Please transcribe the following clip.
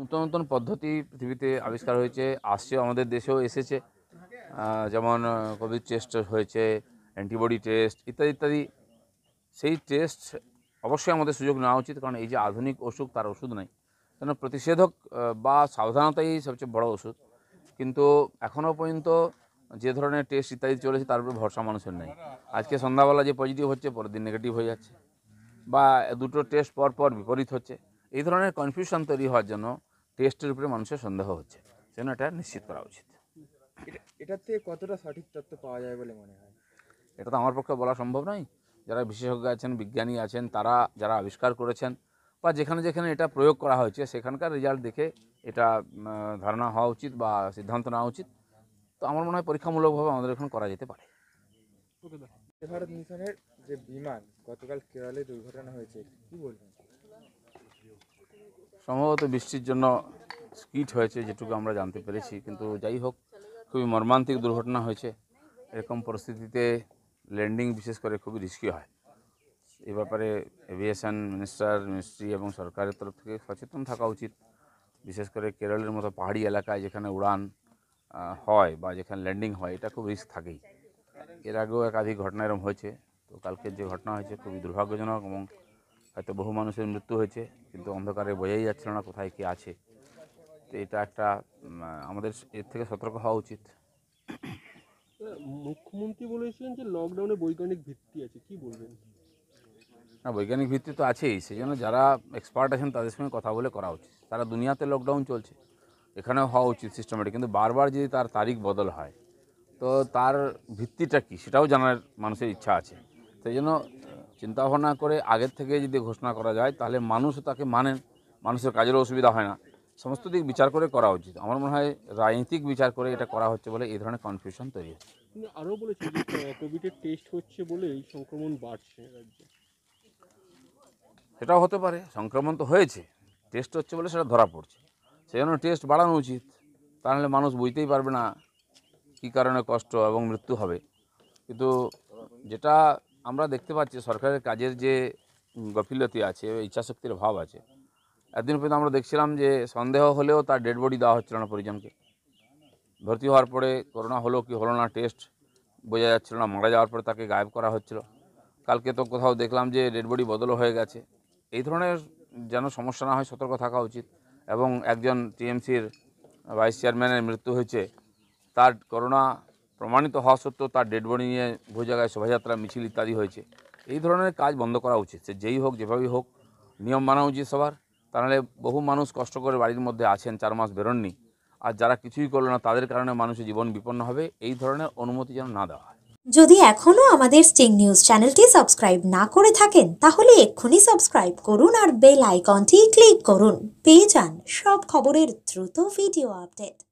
নতুন নতুন পদ্ধতি পৃথিবীতে আবিষ্কার হয়েছে আসছে আমাদের দেশেও এসেছে যেমন কোভিড টেস্ট হয়েছে অ্যান্টিবডি টেস্ট ইত্যাদি ইত্যাদি সেই টেস্ট অবশ্যই আমাদের সুযোগ নেওয়া উচিত কারণ এই যে আধুনিক ওষুধ তার ওষুধ নেই কেন প্রতিষেধক বা সাবধানতাই সবচেয়ে বড় ওষুধ কিন্তু এখনও পর্যন্ত যে ধরনের টেস্ট ইত্যাদি চলেছে তার উপরে ভরসা মানুষের নেই আজকে সন্ধ্যাবেলা যে পজিটিভ হচ্ছে পরের দিন নেগেটিভ হয়ে যাচ্ছে বা দুটো টেস্ট পর পর বিপরীত হচ্ছে এই ধরনের কনফিউশন তৈরি হওয়ার জন্য টেস্টের উপরে মানুষের সন্দেহ হচ্ছে সেজন্য এটা নিশ্চিত করা উচিত এটার থেকে কতটা সঠিক তথ্য পাওয়া যায় বলে মনে হয় এটা তো আমার পক্ষে বলা সম্ভব নয় যারা বিশেষজ্ঞ আছেন বিজ্ঞানী আছেন তারা যারা আবিষ্কার করেছেন বা যেখানে যেখানে এটা প্রয়োগ করা হয়েছে সেখানকার রেজাল্ট দেখে এটা ধারণা হওয়া উচিত বা সিদ্ধান্ত নেওয়া উচিত তো আমার মনে হয় পরীক্ষামূলকভাবে আমাদের এখন করা যেতে পারে ভারত মিশনের যে বিমান গতকাল কেরালে দুর্ঘটনা হয়েছে কি বলবেন সম্ভবত বৃষ্টির জন্য স্কিট হয়েছে যেটুকু আমরা জানতে পেরেছি কিন্তু যাই হোক খুবই মর্মান্তিক দুর্ঘটনা হয়েছে এরকম পরিস্থিতিতে ল্যান্ডিং বিশেষ করে খুবই রিস্কি হয় এ ব্যাপারে এভিয়েশন মিনিস্টার মিনিস্ট্রি এবং সরকারের তরফ থেকে সচেতন থাকা উচিত বিশেষ করে কেরলের মতো পাহাড়ি এলাকায় যেখানে উড়ান হয় বা যেখানে ল্যান্ডিং হয় এটা খুব রিস্ক থাকেই এর আগেও একাধিক ঘটনা এরম হয়েছে তো কালকের যে ঘটনা হয়েছে খুবই দুর্ভাগ্যজনক এবং হয়তো বহু মানুষের মৃত্যু হয়েছে কিন্তু অন্ধকারে বোঝাই যাচ্ছিল না কোথায় কী আছে তো এটা একটা আমাদের এর থেকে সতর্ক হওয়া উচিত মুখ্যমন্ত্রী বলেছিলেন যে লকডাউনে বৈজ্ঞানিক ভিত্তি আছে কি বলবেন না বৈজ্ঞানিক ভিত্তি তো আছেই সেই জন্য যারা এক্সপার্ট আছেন তাদের সঙ্গে কথা বলে করা উচিত তারা দুনিয়াতে লকডাউন চলছে এখানেও হওয়া উচিত সিস্টেমেটিক কিন্তু বারবার যদি তার তারিখ বদল হয় তো তার ভিত্তিটা কী সেটাও জানার মানুষের ইচ্ছা আছে সেই জন্য চিন্তা ভাবনা করে আগের থেকে যদি ঘোষণা করা যায় তাহলে মানুষও তাকে মানেন মানুষের কাজেরও অসুবিধা হয় না সমস্ত দিক বিচার করে করা উচিত আমার মনে হয় রাজনৈতিক বিচার করে এটা করা হচ্ছে বলে এই ধরনের কনফিউশন তৈরি হচ্ছে আরও বলেছে কোভিডের টেস্ট হচ্ছে বলে এই সংক্রমণ বাড়ছে রাজ্যে সেটাও হতে পারে সংক্রমণ তো হয়েছে টেস্ট হচ্ছে বলে সেটা ধরা পড়ছে সেই জন্য টেস্ট বাড়ানো উচিত তাহলে মানুষ বুঝতেই পারবে না কী কারণে কষ্ট এবং মৃত্যু হবে কিন্তু যেটা আমরা দেখতে পাচ্ছি সরকারের কাজের যে গফিলতি আছে ইচ্ছাশক্তির অভাব আছে এতদিন পর্যন্ত আমরা দেখছিলাম যে সন্দেহ হলেও তার ডেড বডি দেওয়া হচ্ছিল না পরিজনকে ভর্তি হওয়ার পরে করোনা হলো কি হলো না টেস্ট বোঝা যাচ্ছিল না মারা যাওয়ার পরে তাকে গায়েব করা হচ্ছিল কালকে তো কোথাও দেখলাম যে ডেড বডি বদলও হয়ে গেছে এই ধরনের যেন সমস্যা না হয় সতর্ক থাকা উচিত এবং একজন টিএমসির ভাইস চেয়ারম্যানের মৃত্যু হয়েছে তার করোনা প্রমাণিত হওয়া সত্ত্বেও তার ডেড বডি নিয়ে বহু জায়গায় শোভাযাত্রা মিছিল ইত্যাদি হয়েছে এই ধরনের কাজ বন্ধ করা উচিত সে যেই হোক যেভাবেই হোক নিয়ম মানা উচিত সবার তাহলে বহু মানুষ কষ্ট করে বাড়ির মধ্যে আছেন চার মাস বেরোননি আর যারা কিছুই করলো না তাদের কারণে মানুষের জীবন বিপন্ন হবে এই ধরনের অনুমতি যেন না দেওয়া হয় যদি এখনও আমাদের স্টিং নিউজ চ্যানেলটি সাবস্ক্রাইব না করে থাকেন তাহলে এক্ষুনি সাবস্ক্রাইব করুন আর বেল আইকনটি ক্লিক করুন পেয়ে যান সব খবরের দ্রুত ভিডিও আপডেট